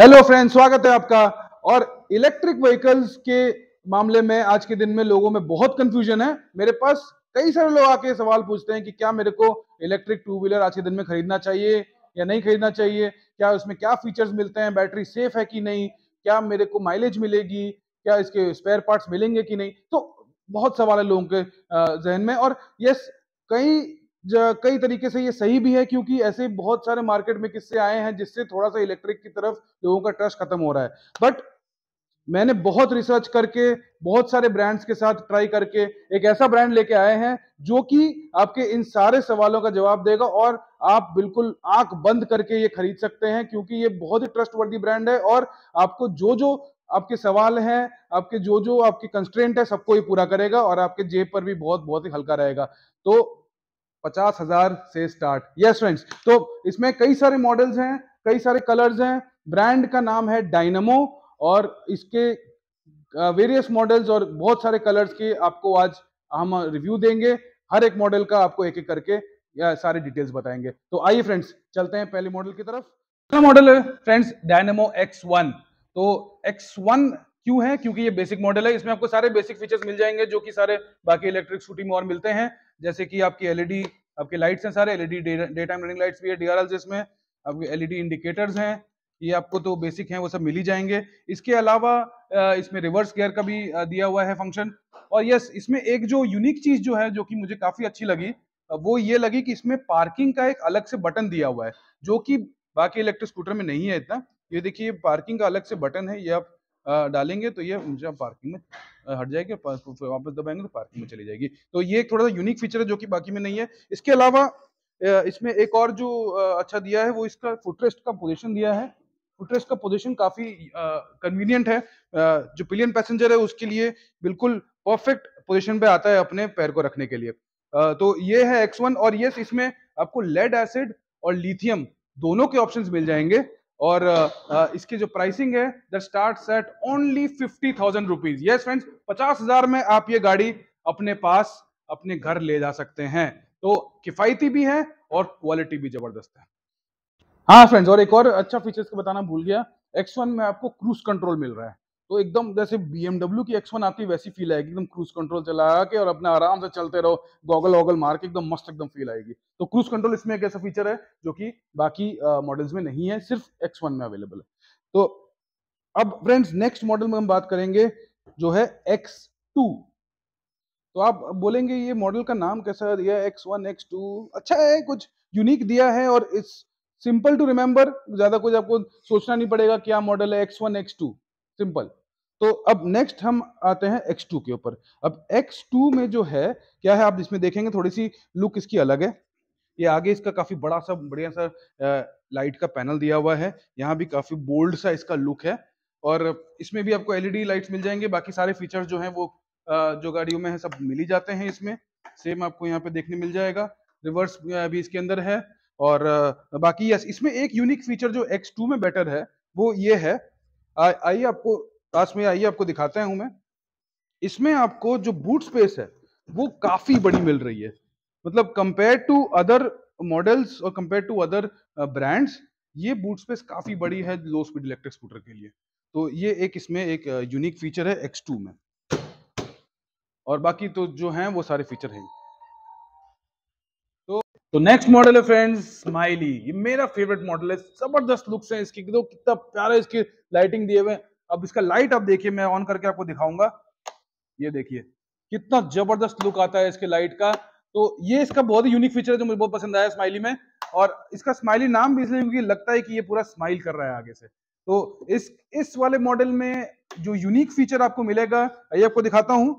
hello friend स्वागत है आपका और इलेक्ट्रिक व्हीकल्स के मामले में आज के दिन में लोगों में बहुत कंफ्यूजन है मेरे पास कई सारे लोग आके सवाल पूछते हैं कि क्या मेरे को इलेक्ट्रिक टू व्हीलर आज के दिन में खरीदना चाहिए या नहीं खरीदना चाहिए क्या उसमें क्या फीचर्स मिलते हैं बैटरी सेफ है कि नहीं क्या मेरे को माइलेज मिलेगी क्या इसके स्पेयर पार्ट्स मिलेंगे कि नहीं तो बहुत सवाल है लोगों के जहन में और यस कई कई तरीके से ये सही भी है क्योंकि ऐसे बहुत सारे मार्केट में किस्से आए हैं जिससे थोड़ा सा इलेक्ट्रिक की तरफ लोगों का ट्रस्ट खत्म हो रहा है बट मैंने बहुत रिसर्च करके बहुत सारे ब्रांड्स के साथ ट्राई करके एक ऐसा ब्रांड लेके आए हैं जो कि आपके इन सारे सवालों का जवाब देगा और आप बिल्कुल आंख बंद करके ये खरीद सकते हैं क्योंकि ये बहुत ही ट्रस्ट वर्दी ब्रांड है और आपको जो जो आपके सवाल हैं आपके जो जो आपके कंस्ट्रेंट है सबको ये पूरा करेगा और आपके जेब पर भी बहुत बहुत ही हल्का रहेगा तो पचास हजार से स्टार्ट यस फ्रेंड्स तो इसमें कई सारे मॉडल्स हैं कई सारे कलर्स हैं ब्रांड का नाम है डायनमो और इसके वेरियस मॉडल्स और बहुत सारे कलर्स के आपको आज हम रिव्यू देंगे हर एक मॉडल का आपको एक एक करके या सारे डिटेल्स बताएंगे तो आइए फ्रेंड्स चलते हैं पहले मॉडल की तरफ पहला मॉडल है फ्रेंड्स डायनेमो एक्स तो एक्स क्यों है क्योंकि ये बेसिक मॉडल है इसमें आपको सारे बेसिक फीचर्स मिल जाएंगे जो कि सारे बाकी इलेक्ट्रिक स्कूटी में और मिलते हैं जैसे कि आपकी एलईडी e आपके लाइट्स हैं सारे LED day time running lights भी है डीआरएल्स इसमें आपके एलईडी इंडिकेटर्स e हैं ये आपको तो बेसिक हैं वो सब मिल ही जाएंगे इसके अलावा इसमें रिवर्स गेयर का भी दिया हुआ है फंक्शन और यस इसमें एक जो यूनिक चीज जो है जो कि मुझे काफी अच्छी लगी वो ये लगी कि इसमें पार्किंग का एक अलग से बटन दिया हुआ है जो कि बाकी इलेक्ट्रिक स्कूटर में नहीं है इतना ये देखिए पार्किंग का अलग से बटन है ये आप डालेंगे तो ये आप पार्किंग में हट जाएगी वापस दबाएंगे तो पार्किंग में चली जाएगी तो ये एक थोड़ा सा यूनिक फीचर है जो कि बाकी में नहीं है इसके अलावा इसमें एक और जो अच्छा दिया है वो इसका फुटरेस्ट का पोजिशन दिया है फुटरेस्ट का पोजिशन काफी कन्वीनियंट है जो पिलियन पैसेंजर है उसके लिए बिल्कुल परफेक्ट पोजिशन पे आता है अपने पैर को रखने के लिए तो ये है एक्स वन और ये इसमें आपको लेड एसिड और लिथियम दोनों के ऑप्शंस मिल जाएंगे और इसकी जो प्राइसिंग है that start at only fifty thousand rupees ये फ्रेंड्स पचास हजार में आप ये गाड़ी अपने पास अपने घर ले जा सकते हैं तो किफ़ायती भी है और क्वालिटी भी ज़बरदस्त है हाँ फ्रेंड्स और एक और अच्छा फीचर्स को बताना भूल गया एक्स वन में आपको क्रूज कंट्रोल मिल रहा है तो एकदम जैसे बी एमडब्ल्यू की एक्स आती है वैसी फील आएगी एकदम क्रूज कंट्रोल चला के और अपने आराम से चलते रहो गॉगल वॉगल मार के एकदम मस्त एकदम फील आएगी तो क्रूज कंट्रोल इसमें एक ऐसा फीचर है जो कि बाकी मॉडल्स में नहीं है सिर्फ एक्स में अवेलेबल है तो अब फ्रेंड्स नेक्स्ट मॉडल में हम बात करेंगे जो है एक्स टू तो आप बोलेंगे ये मॉडल का नाम कैसा है दिया एक्स वन एक्स टू अच्छा है कुछ यूनिक दिया है और इस सिंपल टू रिमेम्बर ज्यादा कुछ आपको सोचना नहीं पड़ेगा क्या मॉडल है X one X two simple तो अब नेक्स्ट हम आते हैं X2 के ऊपर अब X2 में जो है क्या है आप इसमें देखेंगे थोड़ी सी लुक इसकी अलग है ये आगे इसका काफी बड़ा सा बढ़िया सा लाइट का पैनल दिया हुआ है यहाँ भी काफी बोल्ड सा इसका लुक है और इसमें भी आपको एलईडी लाइट्स e मिल जाएंगे बाकी सारे फीचर्स जो हैं वो जो गाड़ियों में है सब मिली जाते हैं इसमें सेम आपको यहाँ पे देखने मिल जाएगा रिवर्स भी इसके अंदर है और बाकी यस इसमें एक यूनिक फीचर जो एक्स में बेटर है वो ये है आइए आपको लास्ट में आइए आपको दिखाता हूं मैं इसमें आपको जो बूट स्पेस है वो काफी बड़ी मिल रही है मतलब कंपेयर टू अदर मॉडल्स और कंपेयर टू अदर ब्रांड्स ये बूट स्पेस काफी बड़ी है लो स्पीड इलेक्ट्रिक स्कूटर के लिए तो ये एक इसमें एक यूनिक फीचर है एक्स टू में और बाकी तो जो हैं वो सारे फीचर हैं तो तो नेक्स्ट मॉडल है फ्रेंड्स स्माइली ये मेरा फेवरेट मॉडल है जबरदस्त लुक्स हैं इसके देखो कितना प्यारा इसके लाइटिंग दिए हुए हैं अब इसका लाइट आप देखिए मैं ऑन करके आपको दिखाऊंगा ये देखिए कितना जबरदस्त लुक आता है इसके लाइट का तो ये इसका बहुत ही यूनिक फीचर है जो मुझे बहुत पसंद आया स्माइली में और इसका स्माइली नाम भी इसलिए क्योंकि लगता है कि ये पूरा स्माइल कर रहा है आगे से तो इस इस वाले मॉडल में जो यूनिक फीचर आपको मिलेगा ये आपको दिखाता हूं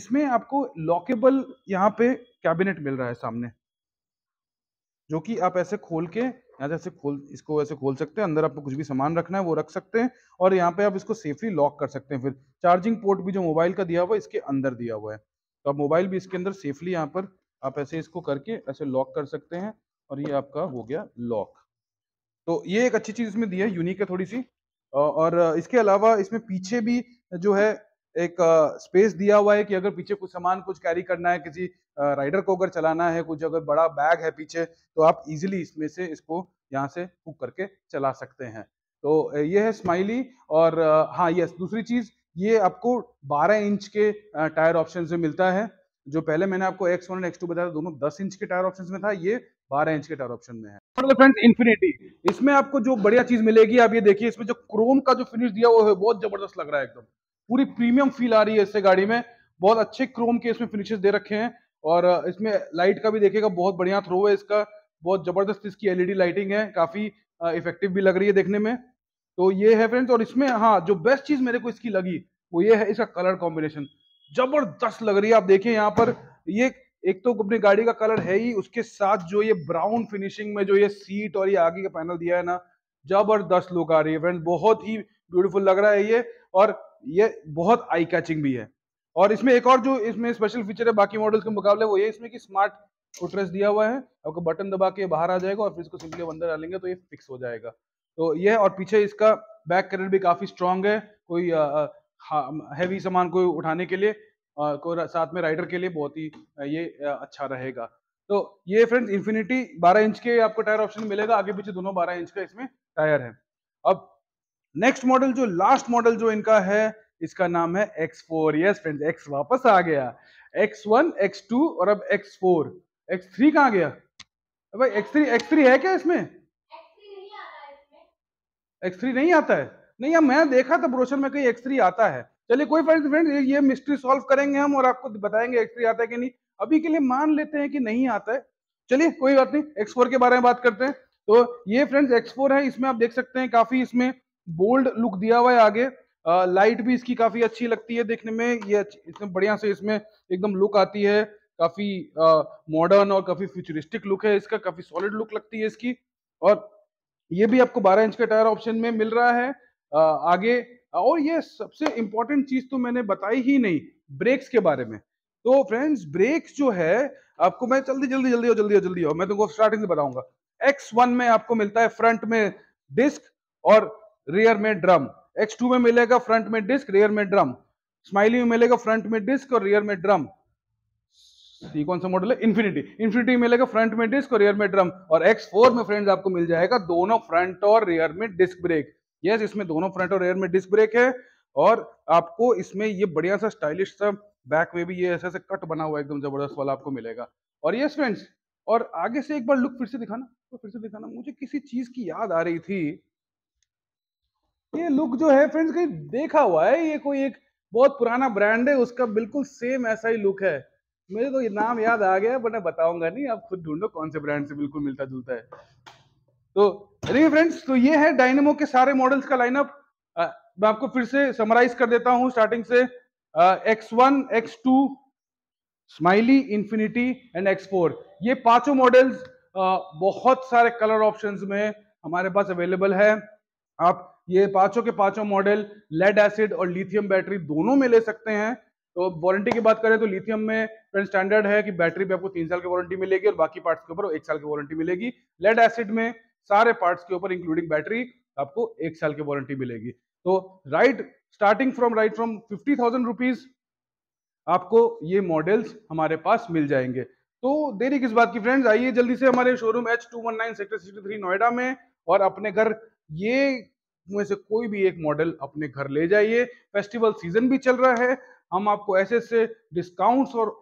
इसमें आपको लॉकेबल यहाँ पे कैबिनेट मिल रहा है सामने जो कि आप ऐसे खोल के यहाँ जैसे खोल इसको वैसे खोल सकते हैं अंदर आपको कुछ भी सामान रखना है वो रख सकते हैं और यहाँ पे आप इसको सेफली लॉक कर सकते हैं फिर चार्जिंग पोर्ट भी जो मोबाइल का दिया हुआ है इसके अंदर दिया हुआ है तो आप मोबाइल भी इसके अंदर सेफली यहाँ पर आप ऐसे इसको करके ऐसे लॉक कर सकते हैं और ये आपका हो गया लॉक तो ये एक अच्छी चीज़ इसमें दी है यूनिक है थोड़ी सी और इसके अलावा इसमें पीछे भी जो है एक स्पेस दिया हुआ है कि अगर पीछे कुछ सामान कुछ कैरी करना है किसी राइडर को अगर चलाना है कुछ अगर बड़ा बैग है पीछे तो आप इजिली इसमें से इसको यहाँ से हुक करके चला सकते हैं तो ये है स्माइली और हाँ यस दूसरी चीज़ ये आपको 12 इंच के टायर ऑप्शन में मिलता है जो पहले मैंने आपको एक्स वन एक्स टू बताया दोनों 10 इंच के टायर ऑप्शन में था ये 12 इंच के टायर ऑप्शन में है फ्रेंड्स इन्फिनिटी इसमें आपको जो बढ़िया चीज मिलेगी आप ये देखिए इसमें जो क्रोम का जो फिनिश दिया हुआ है बहुत जबरदस्त लग रहा है एकदम पूरी प्रीमियम फील आ रही है इससे गाड़ी में बहुत अच्छे क्रोम के इसमें फिनिशेस दे रखे हैं और इसमें लाइट का भी देखेगा बहुत बढ़िया थ्रो है इसका बहुत जबरदस्त इसकी एलईडी लाइटिंग है काफी इफेक्टिव भी लग रही है देखने में तो ये है फ्रेंड्स और इसमें हाँ जो बेस्ट चीज मेरे को इसकी लगी वो ये है इसका कलर कॉम्बिनेशन जबरदस्त लग रही है आप देखें यहाँ पर ये एक तो अपनी गाड़ी का कलर है ही उसके साथ जो ये ब्राउन फिनिशिंग में जो ये सीट और ये आगे का पैनल दिया है ना जबरदस्त लुक आ रही है फ्रेंड्स बहुत ही ब्यूटीफुल लग रहा है ये और ये बहुत आई कैचिंग भी है और इसमें एक और जो इसमें स्पेशल फीचर है बाकी मॉडल्स के मुकाबले वो ये इसमें कि स्मार्ट फुटरेस दिया हुआ है आपको बटन दबा के बाहर आ जाएगा और फिर इसको सिंपली अंदर डालेंगे तो ये फिक्स हो जाएगा तो ये और पीछे इसका बैक करेट भी काफ़ी स्ट्रांग है कोई हैवी सामान को उठाने के लिए को साथ में राइडर के लिए बहुत ही ये अच्छा रहेगा तो ये फ्रेंड्स इन्फिनिटी 12 इंच के आपको टायर ऑप्शन मिलेगा आगे पीछे दोनों 12 इंच का इसमें टायर है अब नेक्स्ट मॉडल जो लास्ट मॉडल जो इनका है इसका नाम है X four yes friend X वापस आ गया एक्स वन एक्स टू और अब एक्स फोर एक्स थ्री कहाँ गया भाई X3 X3 है क्या इसमें एक्स नहीं आता है नहीं यार मैं देखा था ब्रोशर में कहीं एक्स थ्री आता है चलिए कोई फ्रेंड फ्रेंड ये मिस्ट्री सॉल्व करेंगे हम और आपको बताएंगे एक्स थ्री आता है कि नहीं अभी के लिए मान लेते हैं कि नहीं आता है चलिए कोई बात नहीं एक्स फोर के बारे में बात करते हैं तो ये फ्रेंड्स एक्स फोर है इसमें आप देख सकते हैं काफी इसमें बोल्ड लुक दिया हुआ है आगे लाइट भी इसकी काफी अच्छी लगती है देखने में ये इसमें बढ़िया से इसमें एकदम लुक आती है काफी मॉडर्न और काफी फ्यूचरिस्टिक लुक है इसका काफी सॉलिड लुक लगती है इसकी और ये भी आपको 12 इंच का टायर ऑप्शन में मिल रहा है आ, आगे और ये सबसे इंपॉर्टेंट चीज तो मैंने बताई ही नहीं ब्रेक्स के बारे में तो फ्रेंड्स ब्रेक्स जो है आपको मैं जल्दी जल्दी जल्दी हो जल्दी हो जल्दी हो मैं तुमको स्टार्टिंग से बताऊंगा एक्स वन में आपको मिलता है फ्रंट में डिस्क और रियर में ड्रम एक्स टू में मिलेगा फ्रंट में डिस्क रियर में ड्रम स्माइली में मिलेगा फ्रंट में डिस्क और रियर में ड्रम सी कौन सा मॉडल है इन्फिनिटी इन्फिनिटी में मिलेगा फ्रंट में डिस्क और रियर में ड्रम और एक्स फोर में फ्रेंड्स आपको मिल जाएगा दोनों फ्रंट और रियर में डिस्क ब्रेक यस yes, इसमें दोनों फ्रंट और रियर में डिस्क ब्रेक है और आपको इसमें ये बढ़िया सा स्टाइलिश सा बैक में भी ये ऐसे ऐसे कट बना हुआ एकदम जबरदस्त वाला आपको मिलेगा और यस फ्रेंड्स और आगे से एक बार लुक फिर से दिखाना तो फिर से दिखाना मुझे किसी चीज की याद आ रही थी ये लुक जो है फ्रेंड्स कहीं देखा हुआ है ये कोई एक बहुत पुराना ब्रांड है उसका बिल्कुल सेम ऐसा ही लुक है मुझे तो ये नाम याद आ गया बट मैं बताऊंगा नहीं आप खुद ढूंढो कौन से ब्रांड से बिल्कुल मिलता जुलता है तो देखिए फ्रेंड्स तो ये है डायनेमो के सारे मॉडल्स का लाइनअप मैं आपको फिर से समराइज कर देता हूँ स्टार्टिंग से X one X two smiley infinity and X four ये पांचों मॉडल्स बहुत सारे कलर ऑप्शंस में हमारे पास अवेलेबल है आप ये पांचों के पांचों मॉडल लेड एसिड और लिथियम बैटरी दोनों में ले सकते हैं तो वारंटी की बात करें तो लिथियम में फ्रेंड स्टैंडर्ड है कि बैटरी पे आपको तीन साल की वारंटी मिलेगी और बाकी पार्ट्स के ऊपर एक साल की वारंटी मिलेगी लेड एसिड में सारे पार्ट्स के ऊपर इंक्लूडिंग बैटरी आपको एक साल की वारंटी मिलेगी तो right starting from right from fifty thousand rupees आपको ये मॉडल्स हमारे पास मिल जाएंगे तो देरी किस बात की फ्रेंड्स आइए जल्दी से हमारे showroom H two one nine sector sixty three Noida में और अपने घर ये में से कोई भी एक मॉडल अपने घर ले जाइए फेस्टिवल सीजन भी चल रहा है हम आपको ऐसे ऐसे डिस्काउंट्स और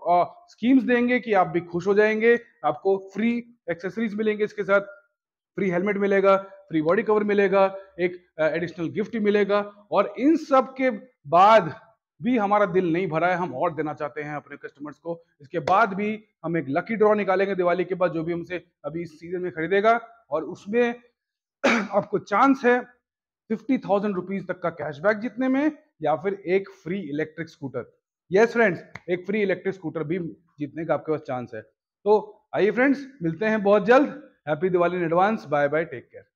स्कीम्स देंगे कि आप भी खुश हो जाएंगे आपको फ्री एक्सेसरीज मिलेंगे इसके साथ फ्री हेलमेट मिलेगा फ्री बॉडी कवर मिलेगा एक एडिशनल गिफ्ट मिलेगा और इन सब के बाद भी हमारा दिल नहीं भरा है हम और देना चाहते हैं अपने कस्टमर्स को इसके बाद भी हम एक लकी ड्रॉ निकालेंगे दिवाली के बाद जो भी हमसे अभी इस सीजन में खरीदेगा और उसमें आपको चांस है फिफ्टी थाउजेंड रुपीज तक का कैशबैक जीतने में या फिर एक free electric scooter yes friends एक फ्री इलेक्ट्रिक स्कूटर भी जीतने का आपके पास चांस है तो आइए फ्रेंड्स मिलते हैं बहुत जल्द happy Diwali in advance bye bye take care